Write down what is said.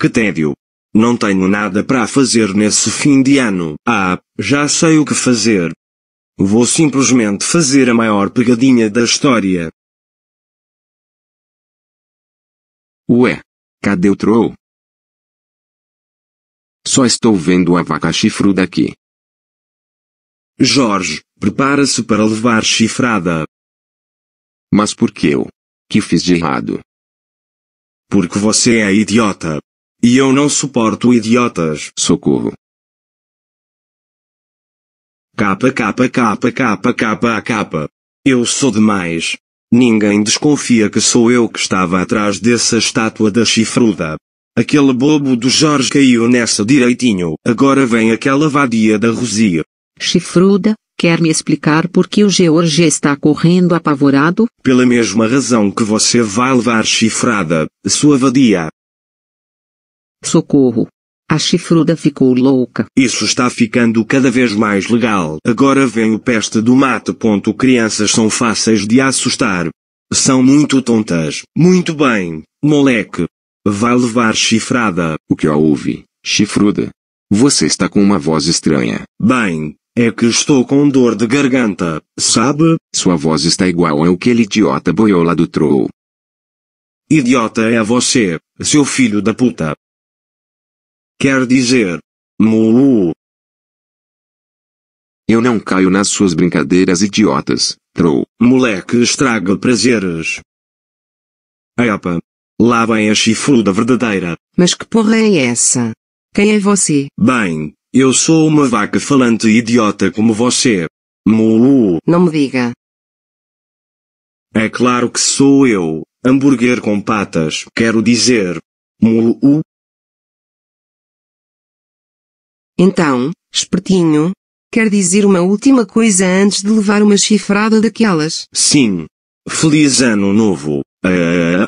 Que tédio! Não tenho nada para fazer nesse fim de ano. Ah, já sei o que fazer. Vou simplesmente fazer a maior pegadinha da história. Ué, cadê o troll? Só estou vendo a vaca chifruda aqui. Jorge, prepara-se para levar chifrada. Mas por que eu? Que fiz de errado? Porque você é idiota. E eu não suporto idiotas. Socorro. Capa capa capa capa capa capa. Eu sou demais. Ninguém desconfia que sou eu que estava atrás dessa estátua da chifruda. Aquele bobo do Jorge caiu nessa direitinho. Agora vem aquela vadia da Rosia. Chifruda, quer me explicar por que o George está correndo apavorado? Pela mesma razão que você vai levar chifrada, sua vadia. Socorro! A chifruda ficou louca. Isso está ficando cada vez mais legal. Agora vem o peste do mato. Ponto. Crianças são fáceis de assustar. São muito tontas. Muito bem, moleque. Vai levar chifrada. O que a houve, chifruda? Você está com uma voz estranha. Bem, é que estou com dor de garganta, sabe? Sua voz está igual ao aquele idiota boiola do troll. Idiota é você, seu filho da puta. Quer dizer, muu. Eu não caio nas suas brincadeiras idiotas, trou. Moleque estraga prazeres. Epa, lá vem a chifruda verdadeira. Mas que porra é essa? Quem é você? Bem, eu sou uma vaca falante idiota como você. Muu. Não me diga. É claro que sou eu, hambúrguer com patas, quero dizer. Muu. Então, espertinho, quer dizer uma última coisa antes de levar uma chifrada daquelas. Sim. Feliz Ano Novo. Ah,